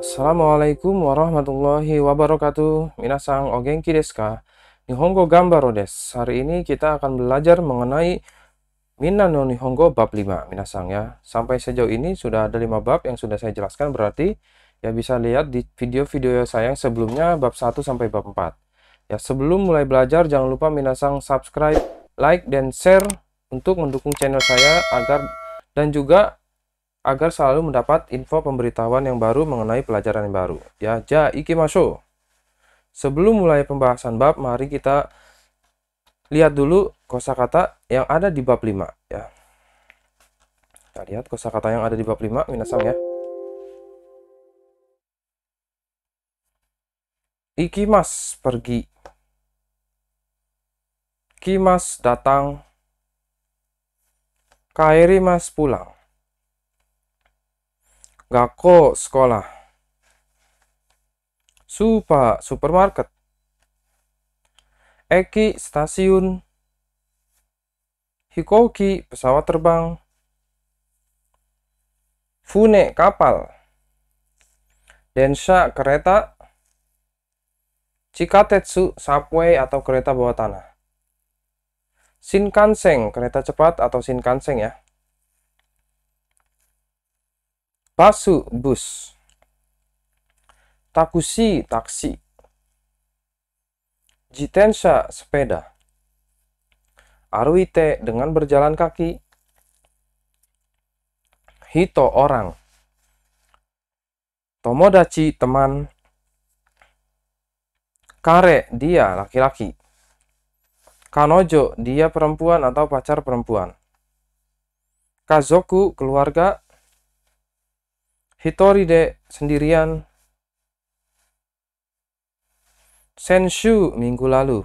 Assalamualaikum warahmatullahi wabarakatuh. Minasang ogenki desu ka? Nihongo gambaro desu. Hari ini kita akan belajar mengenai Minna no Nihongo bab 5, minasang ya. Sampai sejauh ini sudah ada 5 bab yang sudah saya jelaskan berarti ya bisa lihat di video-video saya yang sebelumnya bab 1 sampai bab 4. Ya, sebelum mulai belajar jangan lupa minasang subscribe, like dan share untuk mendukung channel saya agar dan juga agar selalu mendapat info pemberitahuan yang baru mengenai pelajaran yang baru. Ya, ja iki masuk. Sebelum mulai pembahasan bab, mari kita lihat dulu kosakata yang ada di bab 5 ya. Kita lihat kosakata yang ada di bab 5 minasang ya. mas pergi. Kimas datang. Kairi mas pulang. Gako sekolah. Supa supermarket. Eki stasiun. Hikoki pesawat terbang. Fune kapal. Densha kereta. Chikatetsu subway atau kereta bawah tanah. Shinkansen kereta cepat atau Shinkansen ya. Basu bus. takusi taksi. Jitensha sepeda. Aruite dengan berjalan kaki. Hito orang. Tomodachi teman. Kare dia laki-laki. Kanojo dia perempuan atau pacar perempuan. Kazoku keluarga Hitori de sendirian. Senshu minggu lalu.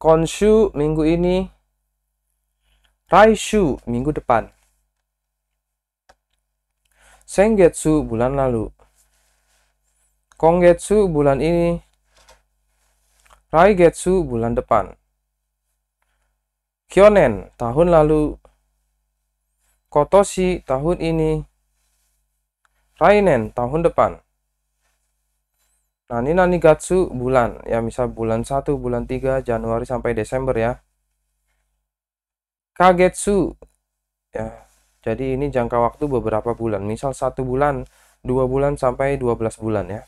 Konshu minggu ini. Raishu minggu depan. Sengetsu bulan lalu. Kongetsu bulan ini. Raigetsu bulan depan. Kyonen tahun lalu. Kotoshi tahun ini. Rainen tahun depan. Nani nani gatsu bulan ya misal bulan 1, bulan 3, Januari sampai Desember ya. Kagetsu ya. Jadi ini jangka waktu beberapa bulan. Misal satu bulan, dua bulan sampai 12 bulan ya.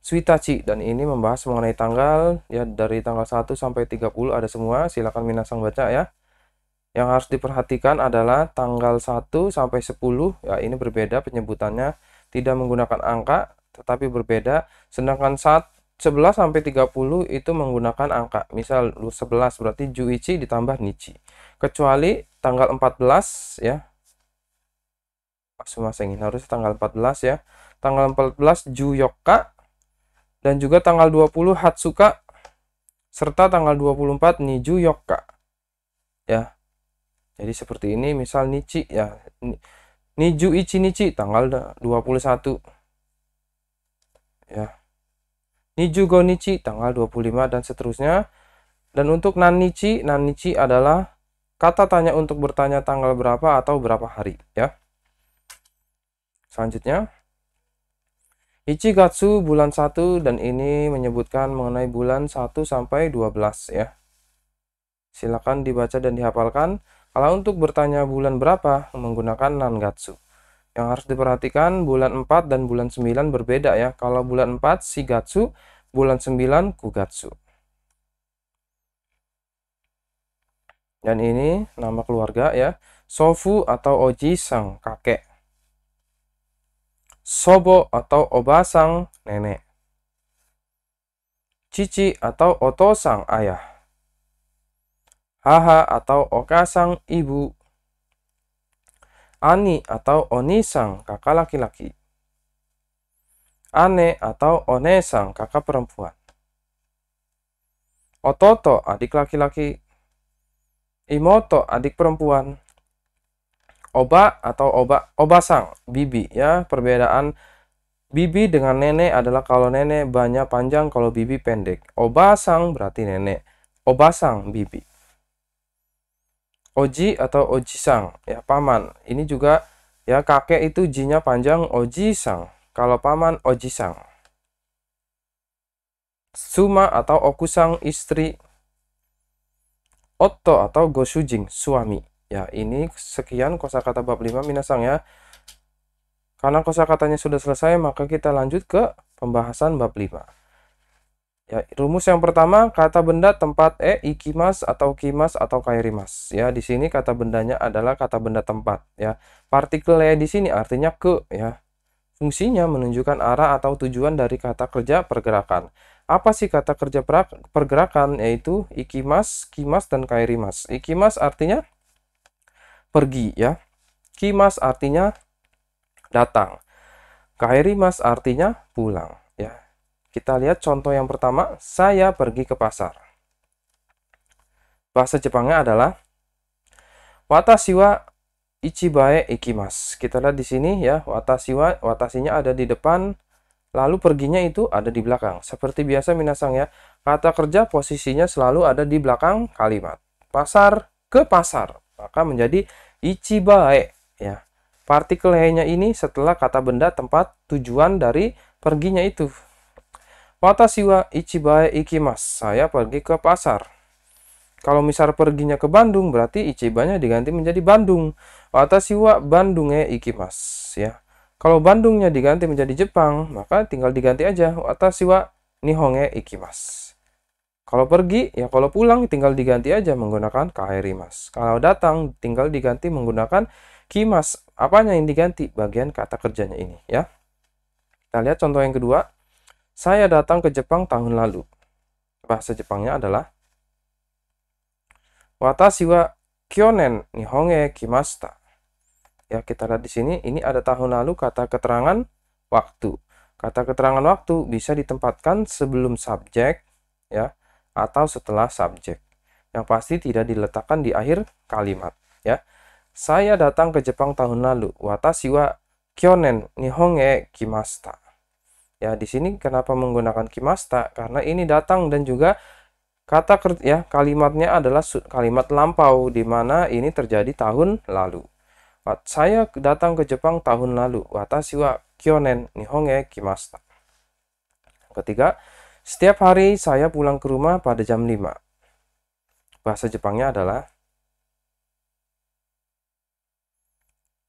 Suitachi dan ini membahas mengenai tanggal ya dari tanggal 1 sampai 30 ada semua. Silakan minasang baca ya. Yang harus diperhatikan adalah tanggal 1 sampai 10, ya ini berbeda penyebutannya, tidak menggunakan angka tetapi berbeda. Sedangkan saat 11 sampai 30 itu menggunakan angka. Misal 11 berarti juichi ditambah nichi. Kecuali tanggal 14 ya. Masing-masing harus tanggal 14 ya. Tanggal 14 juyoka dan juga tanggal 20 hatsuka serta tanggal 24 niju ya jadi seperti ini misal Nichi ya Niju Ichi Nichi tanggal 21 ya. Niju Go Nichi tanggal 25 dan seterusnya. Dan untuk Nan Nan Nici adalah kata tanya untuk bertanya tanggal berapa atau berapa hari ya. Selanjutnya Ichi Ichigatsu bulan 1 dan ini menyebutkan mengenai bulan 1 sampai 12 ya. Silakan dibaca dan dihafalkan. Kalau untuk bertanya bulan berapa menggunakan Nangatsu. Yang harus diperhatikan bulan 4 dan bulan 9 berbeda ya. Kalau bulan 4 Shigatsu, bulan 9 Kugatsu. Dan ini nama keluarga ya. Sofu atau Oji sang kakek. Sobo atau Obasang nenek. Cici atau Otosang ayah haha atau okasang ibu. Ani atau onisang kakak laki-laki. Ane atau onesang kakak perempuan. Ototo adik laki-laki. Imoto adik perempuan. Oba atau oba obasang bibi ya perbedaan bibi dengan nenek adalah kalau nenek banyak panjang kalau bibi pendek. Obasang berarti nenek. Obasang bibi oji atau ojisang ya paman ini juga ya kakek itu jinya panjang ojisang kalau paman ojisang suma atau okusang istri otto atau gosujing suami ya ini sekian kosakata bab 5 minasang ya karena kosakatanya sudah selesai maka kita lanjut ke pembahasan bab 5 Ya, rumus yang pertama, kata benda tempat e ikimas atau kimas atau kairimas. Ya, di sini kata bendanya adalah kata benda tempat, ya. Partikel e di sini artinya ke, ya. Fungsinya menunjukkan arah atau tujuan dari kata kerja pergerakan. Apa sih kata kerja pergerakan? Yaitu ikimas, kimas dan kairimas. Ikimas artinya pergi, ya. Kimas artinya datang. Kairimas artinya pulang. Kita lihat contoh yang pertama, saya pergi ke pasar. Bahasa Jepangnya adalah Watashi wa ichibae ikimas. Kita lihat di sini ya, watashi wa watasinya ada di depan, lalu perginya itu ada di belakang. Seperti biasa minasang ya, kata kerja posisinya selalu ada di belakang kalimat. Pasar ke pasar, maka menjadi ichibae ya. Partikel he-nya ini setelah kata benda tempat tujuan dari perginya itu. Watashi wa ichibae ikimas. Saya pergi ke pasar. Kalau misal perginya ke Bandung, berarti ichibanya diganti menjadi Bandung. Watashi wa Bandunge ikimas. Ya. Kalau Bandungnya diganti menjadi Jepang, maka tinggal diganti aja Watashi wa Nihonge ikimas. Kalau pergi, ya kalau pulang tinggal diganti aja menggunakan mas. Kalau datang tinggal diganti menggunakan kimas. Apanya yang diganti? Bagian kata kerjanya ini ya. Kita lihat contoh yang kedua. Saya datang ke Jepang tahun lalu. Bahasa Jepangnya adalah Watashi wa kyonen nihonge kimasta. Ya, kita lihat di sini ini ada tahun lalu kata keterangan waktu. Kata keterangan waktu bisa ditempatkan sebelum subjek ya atau setelah subjek. Yang pasti tidak diletakkan di akhir kalimat ya. Saya datang ke Jepang tahun lalu. Watashi wa kyonen nihonge kimasta. Ya, di sini kenapa menggunakan kimasta? Karena ini datang dan juga kata ya kalimatnya adalah kalimat lampau di mana ini terjadi tahun lalu. Saya datang ke Jepang tahun lalu. Watashi wa kyonen nihonge kimasta. Ketiga, setiap hari saya pulang ke rumah pada jam 5. Bahasa Jepangnya adalah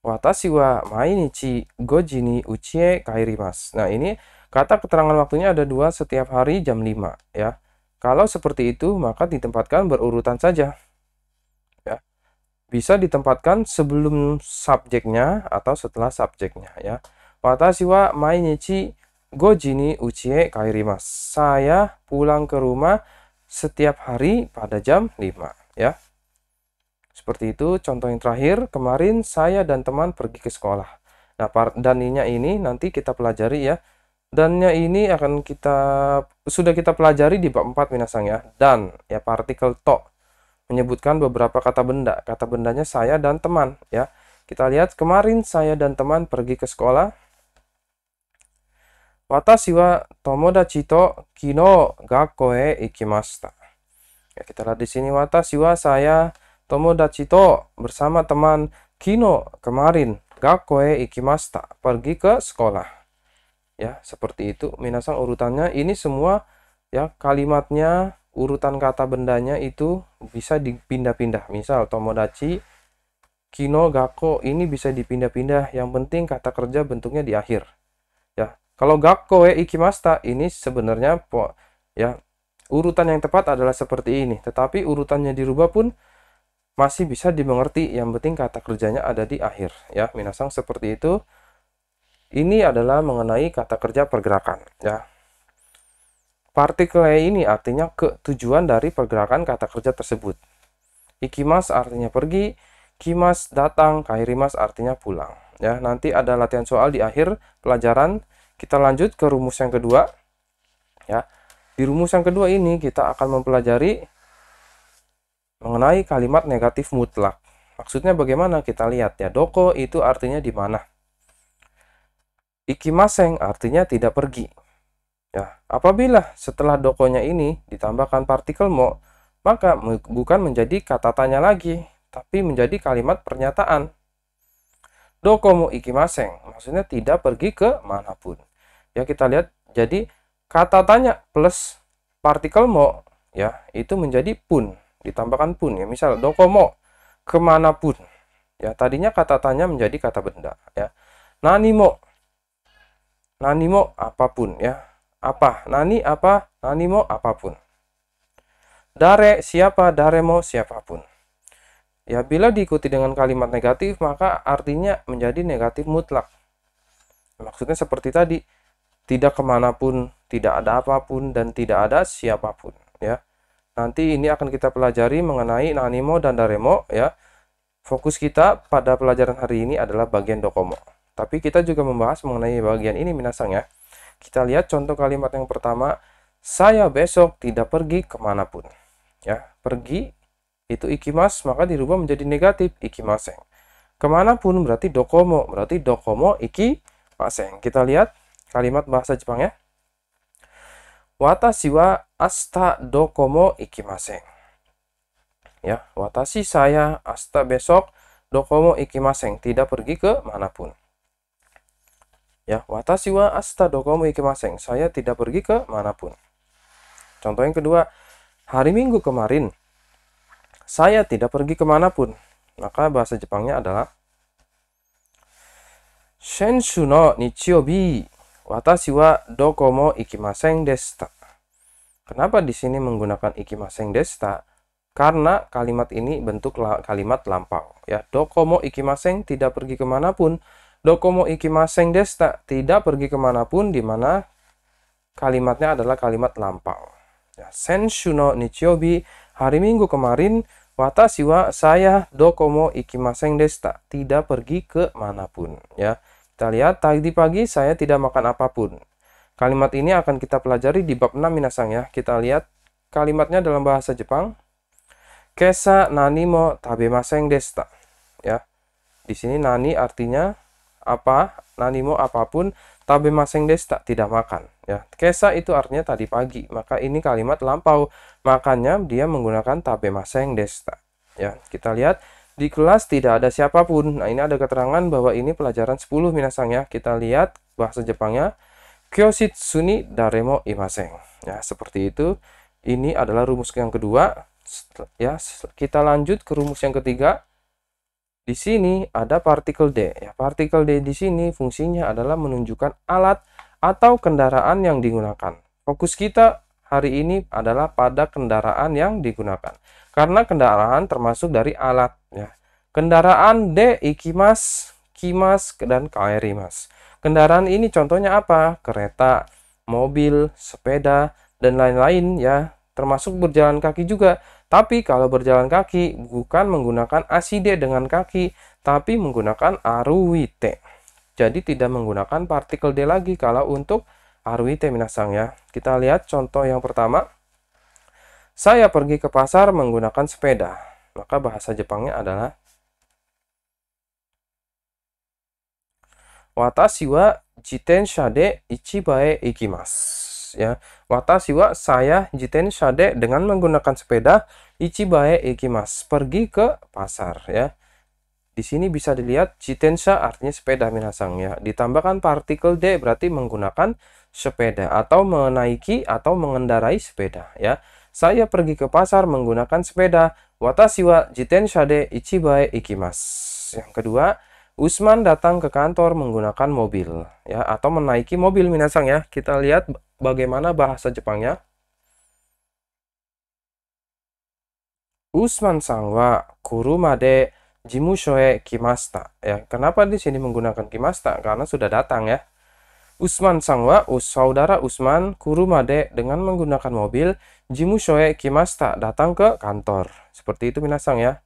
Watashi wa mainichi e kairimasu Nah, ini Kata keterangan waktunya ada dua setiap hari jam 5 ya. Kalau seperti itu maka ditempatkan berurutan saja. Ya. Bisa ditempatkan sebelum subjeknya atau setelah subjeknya ya. Watashi wa mainichi goji ni uchie kairimasu. Saya pulang ke rumah setiap hari pada jam 5 ya. Seperti itu, contoh yang terakhir, kemarin saya dan teman pergi ke sekolah. Nah, dan ini nanti kita pelajari ya. Dannya ini akan kita sudah kita pelajari di bab 4 Minasang ya. Dan ya partikel to menyebutkan beberapa kata benda. Kata bendanya saya dan teman ya. Kita lihat kemarin saya dan teman pergi ke sekolah. Watashi wa tomodachi to kino gakko e ikimashita. Ya, kita lihat di sini watashi wa saya tomodachi to bersama teman kino kemarin gakko e ikimashita pergi ke sekolah ya seperti itu minasang urutannya ini semua ya kalimatnya urutan kata bendanya itu bisa dipindah-pindah misal tomodachi kino gako ini bisa dipindah-pindah yang penting kata kerja bentuknya di akhir ya kalau gako e eh, ikimasta ini sebenarnya po, ya urutan yang tepat adalah seperti ini tetapi urutannya dirubah pun masih bisa dimengerti yang penting kata kerjanya ada di akhir ya minasang seperti itu ini adalah mengenai kata kerja pergerakan ya. Partikel ini artinya ke tujuan dari pergerakan kata kerja tersebut. Ikimas artinya pergi, kimas datang, kairimas artinya pulang. Ya, nanti ada latihan soal di akhir pelajaran. Kita lanjut ke rumus yang kedua. Ya. Di rumus yang kedua ini kita akan mempelajari mengenai kalimat negatif mutlak. Maksudnya bagaimana? Kita lihat ya. Doko itu artinya di mana? Ikimaseng artinya tidak pergi. Ya, apabila setelah dokonya ini ditambahkan partikel mo, maka bukan menjadi kata tanya lagi, tapi menjadi kalimat pernyataan. Dokomo ikimaseng, maksudnya tidak pergi ke manapun. Ya, kita lihat jadi kata tanya plus partikel mo ya, itu menjadi pun, ditambahkan pun ya. Misal dokomo kemanapun. Ya, tadinya kata tanya menjadi kata benda ya. Nani mo nanimo apapun ya. Apa, nani apa, nanimo apapun. Dare siapa, daremo siapapun. Ya, bila diikuti dengan kalimat negatif, maka artinya menjadi negatif mutlak. Maksudnya seperti tadi, tidak kemanapun, tidak ada apapun, dan tidak ada siapapun. Ya, nanti ini akan kita pelajari mengenai nanimo dan daremo. Ya, fokus kita pada pelajaran hari ini adalah bagian dokomo. Tapi kita juga membahas mengenai bagian ini Minasang ya. Kita lihat contoh kalimat yang pertama, saya besok tidak pergi kemanapun. Ya, pergi itu ikimas, maka dirubah menjadi negatif ikimaseng. Kemanapun berarti dokomo, berarti dokomo ikimaseng. Kita lihat kalimat bahasa Jepang ya. Watashi wa asta dokomo maseng. Ya, watashi saya asta besok dokomo maseng tidak pergi ke manapun. Ya, watashi wa ikimaseng. Saya tidak pergi ke manapun. Contoh yang kedua, hari Minggu kemarin saya tidak pergi ke manapun. Maka bahasa Jepangnya adalah Senshu no nichiobi watashi wa dokomo ikimaseng desta. Kenapa di sini menggunakan ikimaseng desta? Karena kalimat ini bentuk kalimat lampau. Ya, dokomo ikimaseng tidak pergi ke manapun. Dokomo ikimaseng desta tidak pergi kemanapun di mana kalimatnya adalah kalimat lampau. Ya, Senshu no nichiobi hari Minggu kemarin watashi wa saya dokomo ikimaseng desta tidak pergi ke manapun ya. Kita lihat tadi pagi saya tidak makan apapun. Kalimat ini akan kita pelajari di bab 6 Minasang ya. Kita lihat kalimatnya dalam bahasa Jepang. Kesa nani mo tabemaseng desta ya. Di sini nani artinya apa nanimo apapun tabe maseng des tak tidak makan ya kesa itu artinya tadi pagi maka ini kalimat lampau makanya dia menggunakan tabe maseng des tak ya kita lihat di kelas tidak ada siapapun nah ini ada keterangan bahwa ini pelajaran 10 minasang ya kita lihat bahasa Jepangnya ni daremo imaseng ya seperti itu ini adalah rumus yang kedua ya kita lanjut ke rumus yang ketiga di sini ada partikel D. Ya, partikel D di sini fungsinya adalah menunjukkan alat atau kendaraan yang digunakan. Fokus kita hari ini adalah pada kendaraan yang digunakan. Karena kendaraan termasuk dari alat ya. Kendaraan D ikimas, kimas dan kairimas. Kendaraan ini contohnya apa? Kereta, mobil, sepeda dan lain-lain ya termasuk berjalan kaki juga. Tapi kalau berjalan kaki bukan menggunakan aside dengan kaki, tapi menggunakan aruite. Jadi tidak menggunakan partikel D lagi kalau untuk aruite minasang ya. Kita lihat contoh yang pertama. Saya pergi ke pasar menggunakan sepeda. Maka bahasa Jepangnya adalah Watashi wa jitensha de ichibae ikimasu ya. Watashi wa saya jiten shade dengan menggunakan sepeda ichibae ikimas pergi ke pasar ya. Di sini bisa dilihat jitensha artinya sepeda minasang ya. Ditambahkan partikel de berarti menggunakan sepeda atau menaiki atau mengendarai sepeda ya. Saya pergi ke pasar menggunakan sepeda. Watashi wa jiten shade ichibae ikimas. Yang kedua, Usman datang ke kantor menggunakan mobil ya atau menaiki mobil Minasang ya. Kita lihat bagaimana bahasa Jepangnya. Usman sang wa kuruma de jimusho e kimasta. Ya, kenapa di sini menggunakan kimasta? Karena sudah datang ya. Usman sang wa us, saudara Usman kuruma de dengan menggunakan mobil jimusho e kimasta datang ke kantor. Seperti itu Minasang ya.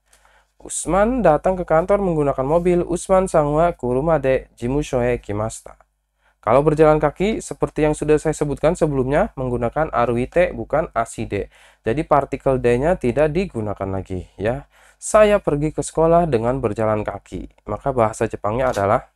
Usman datang ke kantor menggunakan mobil Usman Sangwa kurumade Jimushoe Kimasta. Kalau berjalan kaki, seperti yang sudah saya sebutkan sebelumnya, menggunakan aruite bukan aside. Jadi partikel d-nya tidak digunakan lagi ya. Saya pergi ke sekolah dengan berjalan kaki. Maka bahasa Jepangnya adalah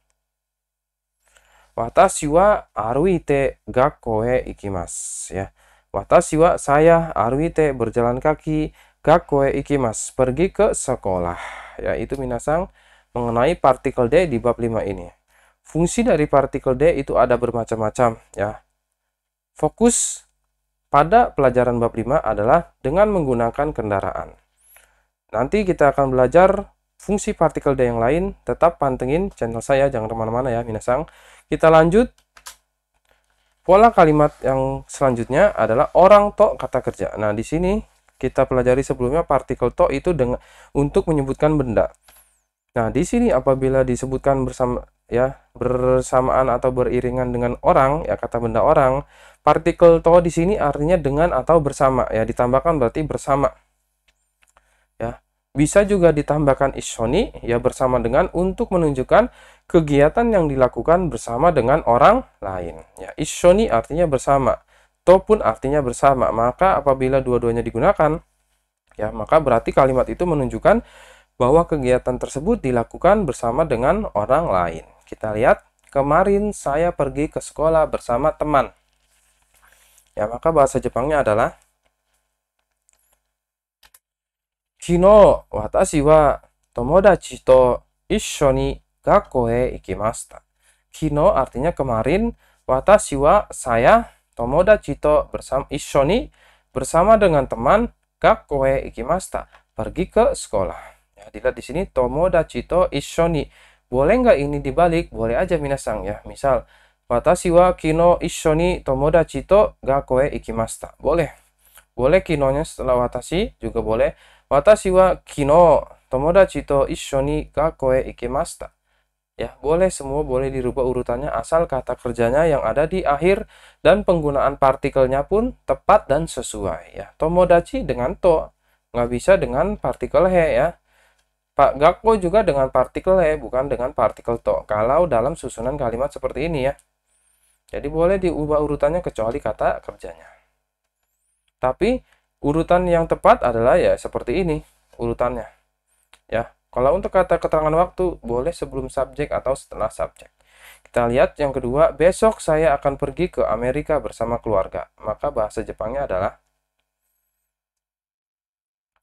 Watashi wa aruite gakkoe ikimasu ya. Watashi wa saya aruite berjalan kaki Gakoe ikimas, pergi ke sekolah. Yaitu minasang mengenai partikel D di bab 5 ini. Fungsi dari partikel D itu ada bermacam-macam ya. Fokus pada pelajaran bab 5 adalah dengan menggunakan kendaraan. Nanti kita akan belajar fungsi partikel D yang lain. Tetap pantengin channel saya, jangan kemana-mana ya minasang. Kita lanjut Pola kalimat yang selanjutnya adalah orang tok kata kerja. Nah, di sini kita pelajari sebelumnya partikel to itu dengan untuk menyebutkan benda. Nah, di sini apabila disebutkan bersama ya bersamaan atau beriringan dengan orang ya kata benda orang, partikel to di sini artinya dengan atau bersama ya ditambahkan berarti bersama. Ya. Bisa juga ditambahkan isoni ya bersama dengan untuk menunjukkan kegiatan yang dilakukan bersama dengan orang lain. Ya, isoni artinya bersama. Ataupun artinya bersama. Maka apabila dua-duanya digunakan, ya maka berarti kalimat itu menunjukkan bahwa kegiatan tersebut dilakukan bersama dengan orang lain. Kita lihat, kemarin saya pergi ke sekolah bersama teman. Ya, maka bahasa Jepangnya adalah Kino watashi wa tomodachi to isshou ni ikimasta. e ikimashita. Kino artinya kemarin, watashi wa saya Tomoda Chito bersama Ishoni bersama dengan teman Kakoe Ikimasta pergi ke sekolah. Ya, dilihat di sini Tomoda Chito Ishoni. Boleh nggak ini dibalik? Boleh aja minasang ya. Misal Watashi wa kino ishoni tomoda chito gakoe ikimasta. Boleh. Boleh kinonya setelah watashi juga boleh. Watashi wa kino tomoda chito ishoni gakoe ikimasta. Ya, boleh semua boleh dirubah urutannya asal kata kerjanya yang ada di akhir dan penggunaan partikelnya pun tepat dan sesuai ya. Tomodachi dengan to, nggak bisa dengan partikel he ya. Pak Gakko juga dengan partikel he bukan dengan partikel to. Kalau dalam susunan kalimat seperti ini ya. Jadi boleh diubah urutannya kecuali kata kerjanya. Tapi urutan yang tepat adalah ya seperti ini urutannya. Ya, kalau untuk kata keterangan waktu, hmm. boleh sebelum subjek atau setelah subjek. Kita lihat yang kedua, besok saya akan pergi ke Amerika bersama keluarga. Maka bahasa Jepangnya adalah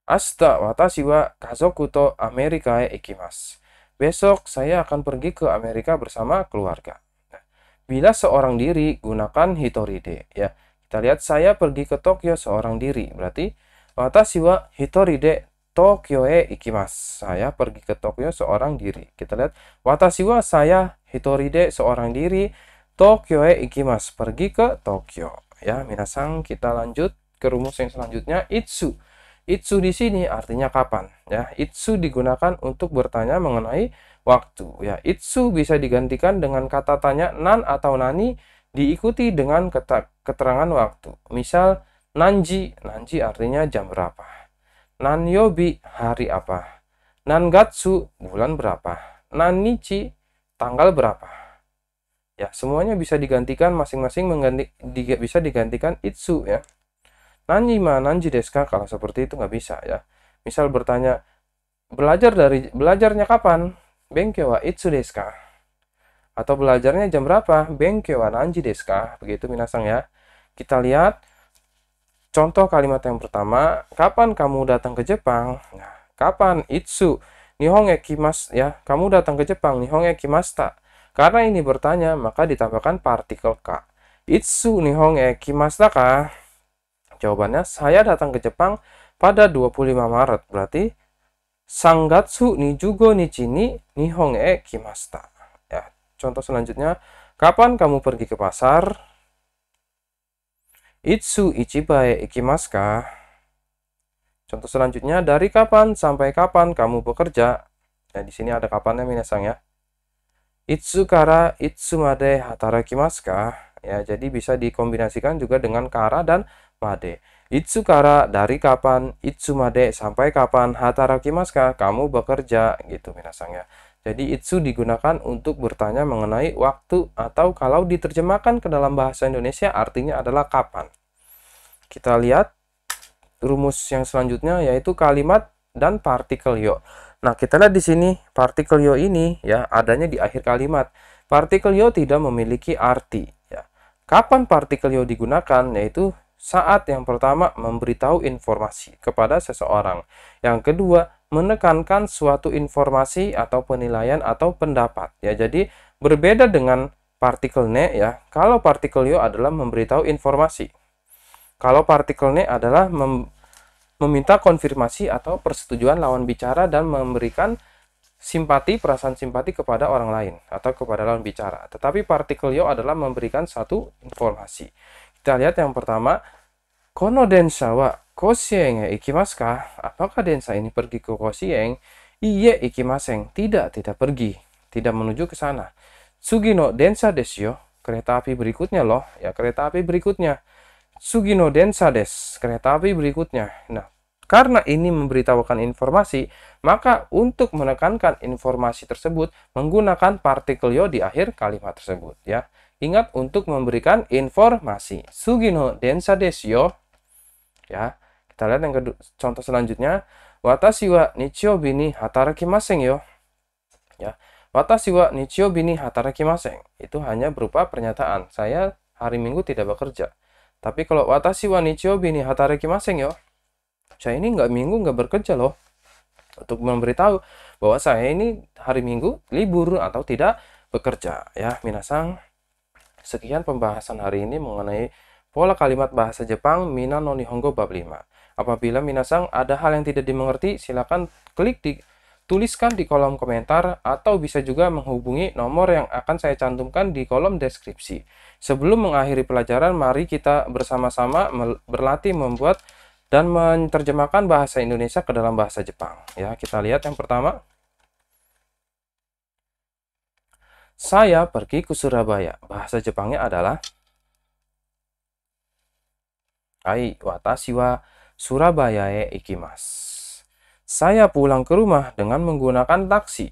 Asta watashi wa kazoku to Amerika e ikimasu. Besok saya akan pergi ke Amerika bersama keluarga. Nah, bila seorang diri, gunakan hitoride. Ya, kita lihat saya pergi ke Tokyo seorang diri. Berarti watashi wa hitoride Tokyo e ikimas. Saya pergi ke Tokyo seorang diri. Kita lihat. Watashi wa saya de seorang diri. Tokyo e ikimas Pergi ke Tokyo. Ya, minasang kita lanjut ke rumus yang selanjutnya. Itsu. Itsu di sini artinya kapan. Ya, itsu digunakan untuk bertanya mengenai waktu. Ya, itsu bisa digantikan dengan kata tanya nan atau nani diikuti dengan keterangan waktu. Misal nanji. Nanji artinya jam berapa Nan yobi hari apa? Nan gatsu bulan berapa? Nan nichi tanggal berapa? Ya, semuanya bisa digantikan masing-masing mengganti di, bisa digantikan itsu ya. Nanji ma nanji deska kalau seperti itu nggak bisa ya. Misal bertanya belajar dari belajarnya kapan? Bengkyo wa itsu desu Atau belajarnya jam berapa? Bengkyo wa nanji desu Begitu minasang ya. Kita lihat Contoh kalimat yang pertama, kapan kamu datang ke Jepang? Nah, kapan itsu Nihonge kimas ya, kamu datang ke Jepang nihonge kimasta. Karena ini bertanya, maka ditambahkan partikel ka. Itsu nihonge kimasta ka? Jawabannya, saya datang ke Jepang pada 25 Maret. Berarti sanggatsu ni jugo ni chini nihonge kimasta. Ya, contoh selanjutnya, kapan kamu pergi ke pasar? Itsu ichiba e ikimasu ka? Contoh selanjutnya, dari kapan sampai kapan kamu bekerja? Nah, di sini ada kapannya minasang ya. Itsu kara itsu made hatarakimasu ka? Ya, jadi bisa dikombinasikan juga dengan kara dan made. Itsu kara dari kapan, itsu made sampai kapan hatarakimasu ka? Kamu bekerja gitu minasang ya. Jadi itsu digunakan untuk bertanya mengenai waktu atau kalau diterjemahkan ke dalam bahasa Indonesia artinya adalah kapan. Kita lihat rumus yang selanjutnya yaitu kalimat dan partikel yo. Nah, kita lihat di sini partikel yo ini ya adanya di akhir kalimat. Partikel yo tidak memiliki arti ya. Kapan partikel yo digunakan yaitu saat yang pertama memberitahu informasi kepada seseorang. Yang kedua, menekankan suatu informasi atau penilaian atau pendapat ya jadi berbeda dengan partikel ne ya kalau partikel yo adalah memberitahu informasi kalau partikel ne adalah mem meminta konfirmasi atau persetujuan lawan bicara dan memberikan simpati perasaan simpati kepada orang lain atau kepada lawan bicara tetapi partikel yo adalah memberikan satu informasi kita lihat yang pertama Kono densa wa Kosieng ya ikimaska? Apakah densa ini pergi ke Kosieng? Iye ikimaseng. Tidak, tidak pergi. Tidak menuju ke sana. Sugino densa desyo. Kereta api berikutnya loh. Ya, kereta api berikutnya. Sugino densa des. Kereta api berikutnya. Nah, karena ini memberitahukan informasi, maka untuk menekankan informasi tersebut menggunakan partikel yo di akhir kalimat tersebut ya. Ingat untuk memberikan informasi. Sugino densa desyo ya kita lihat yang kedua contoh selanjutnya watashi wa nichiyo bini hatarakimasen yo ya watashi wa nichiyo bini hatarakimasen itu hanya berupa pernyataan saya hari minggu tidak bekerja tapi kalau watashi wa nichiyo bini hatarakimasen yo saya ini nggak minggu nggak bekerja loh untuk memberitahu bahwa saya ini hari Minggu libur atau tidak bekerja ya minasang sekian pembahasan hari ini mengenai Pola kalimat bahasa Jepang Mina no Nihongo bab 5. Apabila minasang ada hal yang tidak dimengerti, silakan klik di tuliskan di kolom komentar atau bisa juga menghubungi nomor yang akan saya cantumkan di kolom deskripsi. Sebelum mengakhiri pelajaran, mari kita bersama-sama berlatih membuat dan menerjemahkan bahasa Indonesia ke dalam bahasa Jepang. Ya, kita lihat yang pertama. Saya pergi ke Surabaya. Bahasa Jepangnya adalah kai watashi wa Surabaya e ikimasu. Saya pulang ke rumah dengan menggunakan taksi.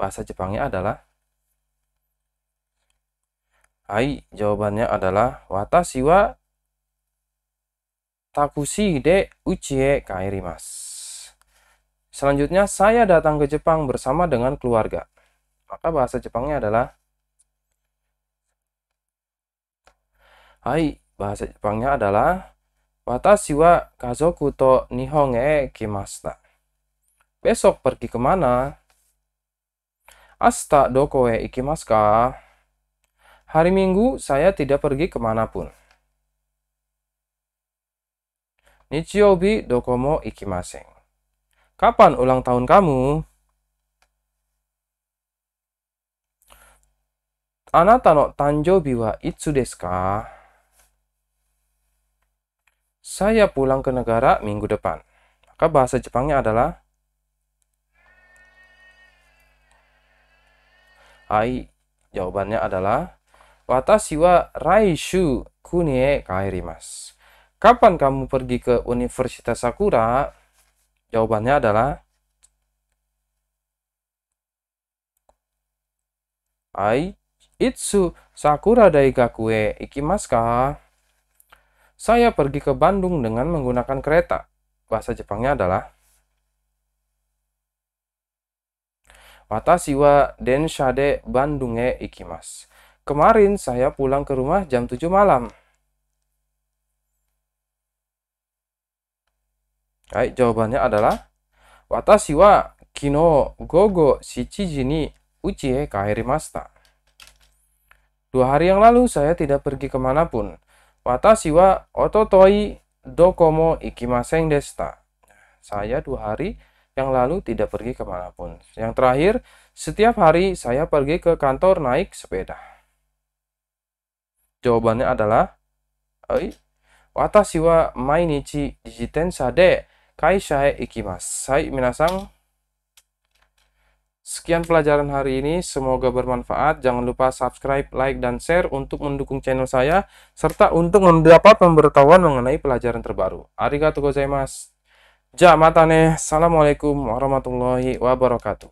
Bahasa Jepangnya adalah Hai, jawabannya adalah watashi wa takushi de uchi e kairimasu. Selanjutnya saya datang ke Jepang bersama dengan keluarga. Maka bahasa Jepangnya adalah Hai, Bahasa Jepangnya adalah Watashi wa kazoku to nihon e kimashita. Besok pergi kemana? Asta doko e ikimasu ka? Hari Minggu saya tidak pergi kemanapun. Nichiyobi doko mo ikimasen. Kapan ulang tahun kamu? Anata no tanjoubi wa itsu desu ka? Saya pulang ke negara minggu depan. Maka bahasa Jepangnya adalah Ai. Jawabannya adalah Watashi wa raishu kuni e kaerimasu. Kapan kamu pergi ke Universitas Sakura? Jawabannya adalah Ai itsu sakura daigaku e ikimasu ka? Saya pergi ke Bandung dengan menggunakan kereta. Bahasa Jepangnya adalah Watashi wa densha de Bandung e ikimasu. Kemarin saya pulang ke rumah jam 7 malam. Baik, jawabannya adalah Watashi wa kino gogo shichiji ni uchi e kaerimashita. Dua hari yang lalu saya tidak pergi kemanapun. Watashi wa ototoi dokomo ikimasen desta. Saya dua hari yang lalu tidak pergi kemanapun. Yang terakhir, setiap hari saya pergi ke kantor naik sepeda. Jawabannya adalah, Oi, watashi wa mainichi dijiten sade kaisha e ikimasu. Hai, minasang Sekian pelajaran hari ini, semoga bermanfaat. Jangan lupa subscribe, like, dan share untuk mendukung channel saya, serta untuk mendapat pemberitahuan mengenai pelajaran terbaru. Arigatou gozaimasu. Ja matane. Assalamualaikum warahmatullahi wabarakatuh.